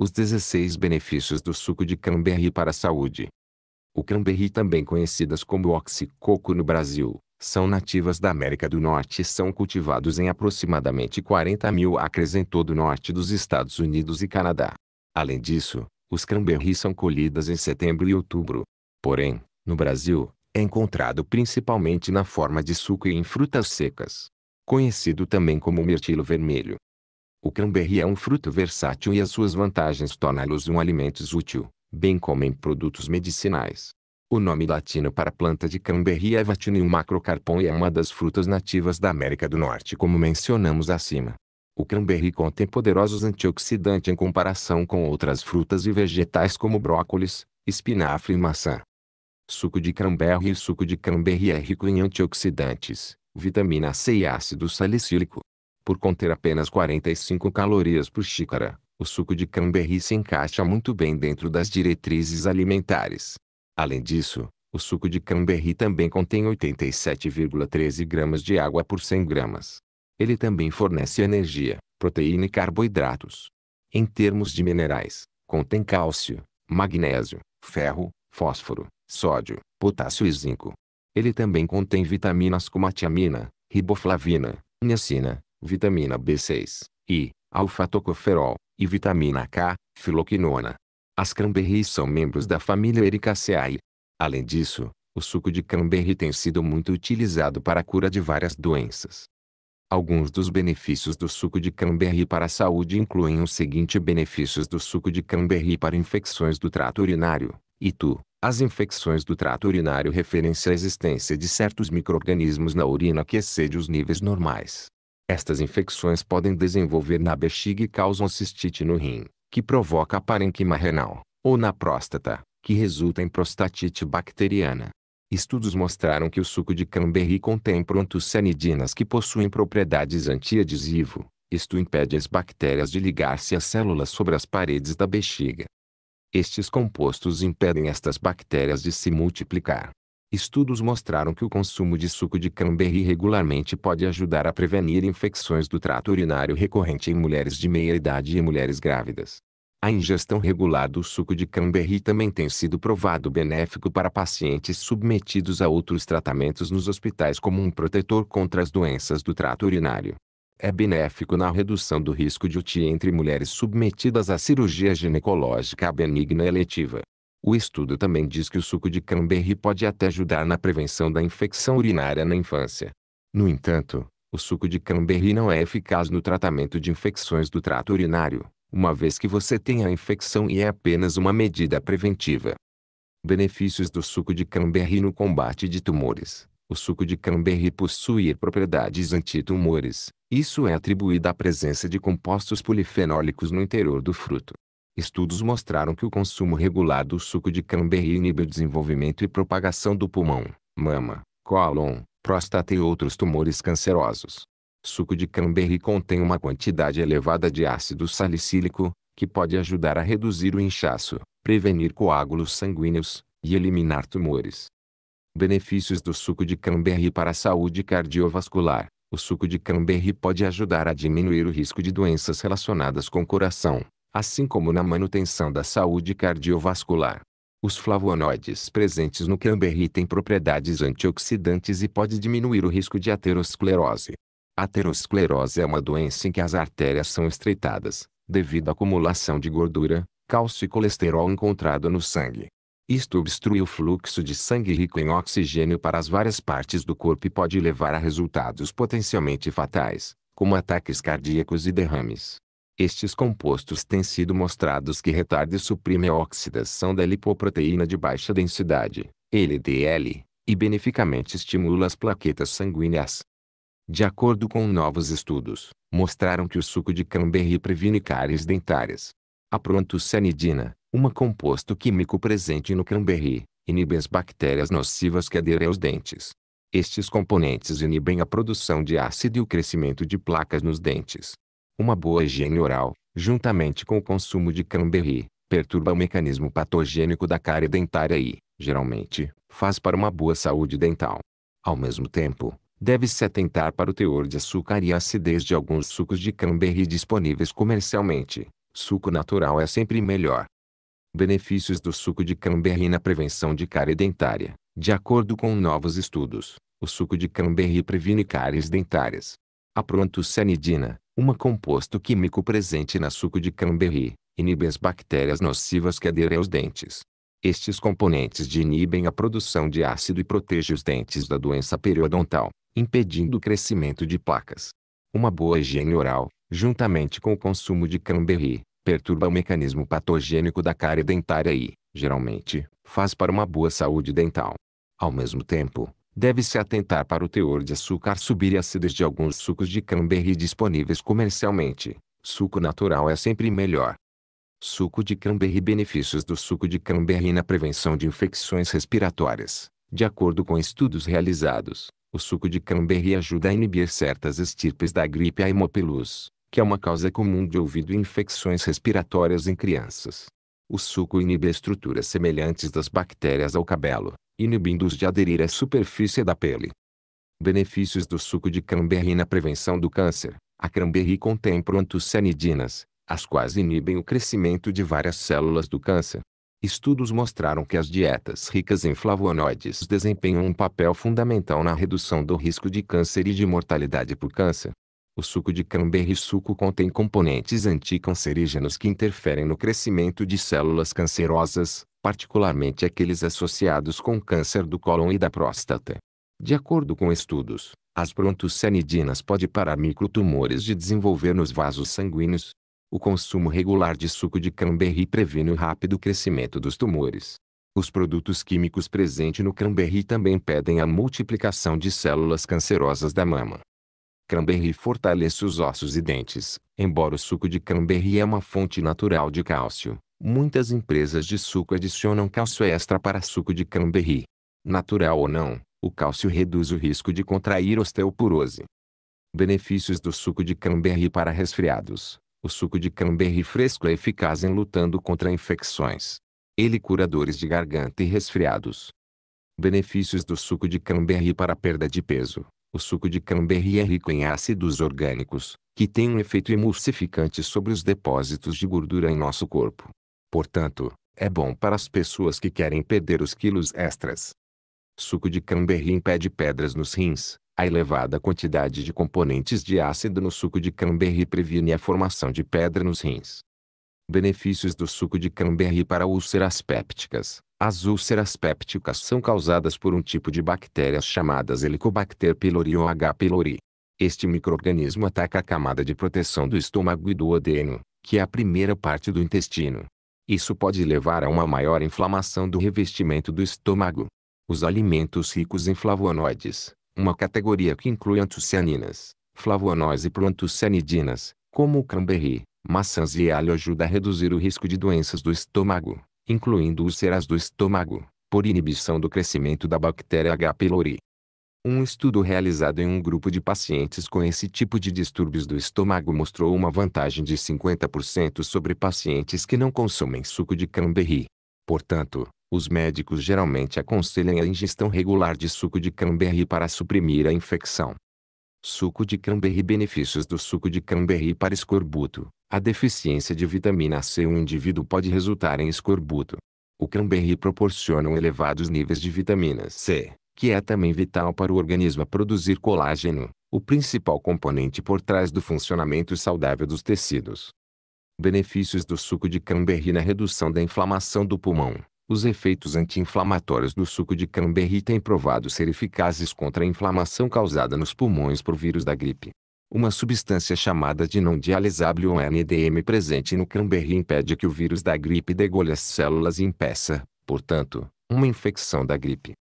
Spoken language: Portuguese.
Os 16 benefícios do suco de cranberry para a saúde. O cranberry, também conhecidas como oxicoco no Brasil, são nativas da América do Norte e são cultivados em aproximadamente 40 mil acres em todo o norte dos Estados Unidos e Canadá. Além disso, os cranberries são colhidas em setembro e outubro. Porém, no Brasil, é encontrado principalmente na forma de suco e em frutas secas. Conhecido também como mirtilo vermelho. O cranberry é um fruto versátil e as suas vantagens tornam-los um alimento útil, bem como em produtos medicinais. O nome latino para a planta de cranberry é Vatinium macrocarpon e é uma das frutas nativas da América do Norte como mencionamos acima. O cranberry contém poderosos antioxidantes em comparação com outras frutas e vegetais como brócolis, espinafre e maçã. Suco de cranberry e suco de cranberry é rico em antioxidantes, vitamina C e ácido salicílico. Por conter apenas 45 calorias por xícara, o suco de cranberry se encaixa muito bem dentro das diretrizes alimentares. Além disso, o suco de cranberry também contém 87,13 gramas de água por 100 gramas. Ele também fornece energia, proteína e carboidratos. Em termos de minerais, contém cálcio, magnésio, ferro, fósforo, sódio, potássio e zinco. Ele também contém vitaminas como a tiamina, riboflavina, niacina, vitamina B6, I, alfa-tocoferol, e vitamina K, filoquinona. As cranberries são membros da família Ericaceae. Além disso, o suco de cranberry tem sido muito utilizado para a cura de várias doenças. Alguns dos benefícios do suco de cranberry para a saúde incluem os seguintes benefícios do suco de cranberry para infecções do trato urinário, tu. As infecções do trato urinário referem-se à existência de certos micro na urina que excede os níveis normais. Estas infecções podem desenvolver na bexiga e causam cistite no rim, que provoca a parenquima renal, ou na próstata, que resulta em prostatite bacteriana. Estudos mostraram que o suco de cranberry contém prontocianidinas que possuem propriedades antiadesivo. Isto impede as bactérias de ligar-se às células sobre as paredes da bexiga. Estes compostos impedem estas bactérias de se multiplicar, Estudos mostraram que o consumo de suco de cranberry regularmente pode ajudar a prevenir infecções do trato urinário recorrente em mulheres de meia idade e mulheres grávidas. A ingestão regular do suco de cranberry também tem sido provado benéfico para pacientes submetidos a outros tratamentos nos hospitais como um protetor contra as doenças do trato urinário. É benéfico na redução do risco de UTI entre mulheres submetidas à cirurgia ginecológica benigna eletiva. O estudo também diz que o suco de cranberry pode até ajudar na prevenção da infecção urinária na infância. No entanto, o suco de cranberry não é eficaz no tratamento de infecções do trato urinário, uma vez que você tem a infecção e é apenas uma medida preventiva. Benefícios do suco de cranberry no combate de tumores. O suco de cranberry possui propriedades antitumores. Isso é atribuído à presença de compostos polifenólicos no interior do fruto estudos mostraram que o consumo regular do suco de cranberry inibe o desenvolvimento e propagação do pulmão, mama, cólon, próstata e outros tumores cancerosos. Suco de cranberry contém uma quantidade elevada de ácido salicílico, que pode ajudar a reduzir o inchaço, prevenir coágulos sanguíneos e eliminar tumores. Benefícios do suco de cranberry para a saúde cardiovascular. O suco de cranberry pode ajudar a diminuir o risco de doenças relacionadas com o coração, assim como na manutenção da saúde cardiovascular. Os flavonoides presentes no camberry têm propriedades antioxidantes e pode diminuir o risco de aterosclerose. A aterosclerose é uma doença em que as artérias são estreitadas, devido à acumulação de gordura, cálcio e colesterol encontrado no sangue. Isto obstrui o fluxo de sangue rico em oxigênio para as várias partes do corpo e pode levar a resultados potencialmente fatais, como ataques cardíacos e derrames. Estes compostos têm sido mostrados que retardam e suprimem a oxidação da lipoproteína de baixa densidade, LDL, e beneficamente estimula as plaquetas sanguíneas. De acordo com novos estudos, mostraram que o suco de cranberry previne cáries dentárias. A prontocianidina, uma composto químico presente no cranberry, inibe as bactérias nocivas que aderem aos dentes. Estes componentes inibem a produção de ácido e o crescimento de placas nos dentes, uma boa higiene oral, juntamente com o consumo de cranberry, perturba o mecanismo patogênico da cárie dentária e, geralmente, faz para uma boa saúde dental. Ao mesmo tempo, deve-se atentar para o teor de açúcar e a acidez de alguns sucos de cranberry disponíveis comercialmente. Suco natural é sempre melhor. Benefícios do suco de cranberry na prevenção de cárie dentária. De acordo com novos estudos, o suco de cranberry previne cáries dentárias. A prontocenidina, uma composto químico presente na suco de cranberry, inibe as bactérias nocivas que aderem aos dentes. Estes componentes inibem a produção de ácido e protegem os dentes da doença periodontal, impedindo o crescimento de placas. Uma boa higiene oral, juntamente com o consumo de cranberry, perturba o mecanismo patogênico da cárie dentária e, geralmente, faz para uma boa saúde dental. Ao mesmo tempo, deve-se atentar para o teor de açúcar subir e acidez de alguns sucos de cranberry disponíveis comercialmente. Suco natural é sempre melhor. Suco de cranberry Benefícios do suco de cranberry na prevenção de infecções respiratórias. De acordo com estudos realizados, o suco de cranberry ajuda a inibir certas estirpes da gripe Haemophilus, que é uma causa comum de ouvido e infecções respiratórias em crianças. O suco inibe estruturas semelhantes das bactérias ao cabelo, inibindo-os de aderir à superfície da pele. Benefícios do suco de cranberry na prevenção do câncer. A cranberry contém proantocianidinas, as quais inibem o crescimento de várias células do câncer. Estudos mostraram que as dietas ricas em flavonoides desempenham um papel fundamental na redução do risco de câncer e de mortalidade por câncer. O suco de cranberry suco contém componentes anticancerígenos que interferem no crescimento de células cancerosas, particularmente aqueles associados com câncer do cólon e da próstata. De acordo com estudos, as brontosanidinas podem parar microtumores de desenvolver nos vasos sanguíneos. O consumo regular de suco de cranberry previne o rápido crescimento dos tumores. Os produtos químicos presentes no cranberry também impedem a multiplicação de células cancerosas da mama. Cranberry fortalece os ossos e dentes, embora o suco de cranberry é uma fonte natural de cálcio. Muitas empresas de suco adicionam cálcio extra para suco de cranberry. Natural ou não, o cálcio reduz o risco de contrair osteoporose. Benefícios do suco de cranberry para resfriados. O suco de cranberry fresco é eficaz em lutando contra infecções. Ele cura dores de garganta e resfriados. Benefícios do suco de cranberry para perda de peso. O suco de cranberry é rico em ácidos orgânicos, que tem um efeito emulsificante sobre os depósitos de gordura em nosso corpo. Portanto, é bom para as pessoas que querem perder os quilos extras. Suco de cranberry impede pedras nos rins. A elevada quantidade de componentes de ácido no suco de cranberry previne a formação de pedra nos rins. Benefícios do suco de cranberry para úlceras pépticas. As úlceras pépticas são causadas por um tipo de bactérias chamadas Helicobacter pylori ou H. pylori. Este microorganismo ataca a camada de proteção do estômago e do odênio, que é a primeira parte do intestino, isso pode levar a uma maior inflamação do revestimento do estômago. Os alimentos ricos em flavonoides, uma categoria que inclui antocianinas, flavonoides e proantocianidinas, como o cranberry, maçãs e alho ajuda a reduzir o risco de doenças do estômago, incluindo úlceras do estômago, por inibição do crescimento da bactéria H. pylori. Um estudo realizado em um grupo de pacientes com esse tipo de distúrbios do estômago mostrou uma vantagem de 50% sobre pacientes que não consomem suco de cranberry. Portanto, os médicos geralmente aconselham a ingestão regular de suco de cranberry para suprimir a infecção. Suco de cranberry Benefícios do suco de cranberry para escorbuto. A deficiência de vitamina C um indivíduo pode resultar em escorbuto. O cranberry proporciona elevados níveis de vitamina C, que é também vital para o organismo a produzir colágeno, o principal componente por trás do funcionamento saudável dos tecidos. Benefícios do suco de cranberry na redução da inflamação do pulmão. Os efeitos anti-inflamatórios do suco de cranberry têm provado ser eficazes contra a inflamação causada nos pulmões por vírus da gripe. Uma substância chamada de não dialisável ou NDM presente no cranberry impede que o vírus da gripe degolhe as células e impeça, portanto, uma infecção da gripe.